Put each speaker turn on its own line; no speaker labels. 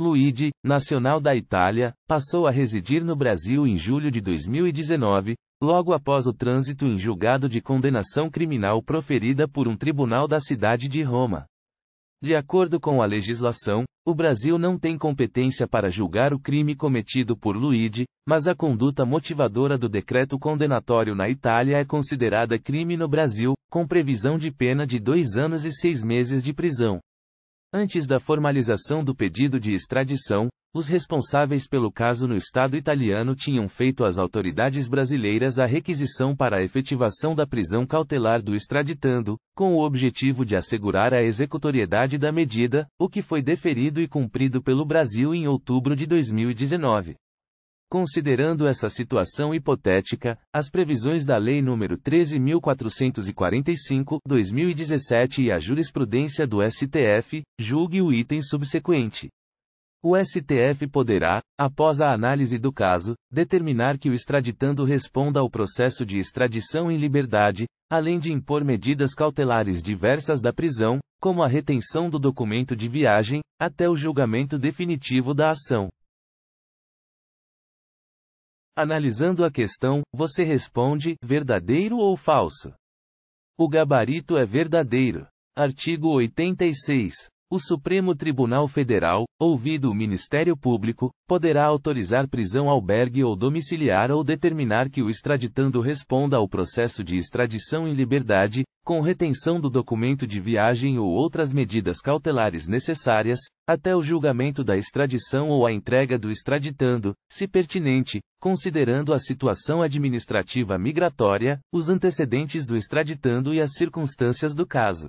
Luigi, nacional da Itália, passou a residir no Brasil em julho de 2019, logo após o trânsito em julgado de condenação criminal proferida por um tribunal da cidade de Roma. De acordo com a legislação, o Brasil não tem competência para julgar o crime cometido por Luigi, mas a conduta motivadora do decreto condenatório na Itália é considerada crime no Brasil, com previsão de pena de dois anos e seis meses de prisão. Antes da formalização do pedido de extradição, os responsáveis pelo caso no Estado italiano tinham feito às autoridades brasileiras a requisição para a efetivação da prisão cautelar do extraditando, com o objetivo de assegurar a executoriedade da medida, o que foi deferido e cumprido pelo Brasil em outubro de 2019. Considerando essa situação hipotética, as previsões da Lei nº 13.445/2017 e a jurisprudência do STF, julgue o item subsequente. O STF poderá, após a análise do caso, determinar que o extraditando responda ao processo de extradição em liberdade, além de impor medidas cautelares diversas da prisão, como a retenção do documento de viagem, até o julgamento definitivo da ação. Analisando a questão, você responde: verdadeiro ou falso? O gabarito é verdadeiro. Artigo 86. O Supremo Tribunal Federal, ouvido o Ministério Público, poderá autorizar prisão albergue ou domiciliar ou determinar que o extraditando responda ao processo de extradição em liberdade, com retenção do documento de viagem ou outras medidas cautelares necessárias, até o julgamento da extradição ou a entrega do extraditando, se pertinente, considerando a situação administrativa migratória, os antecedentes do extraditando e as circunstâncias do caso.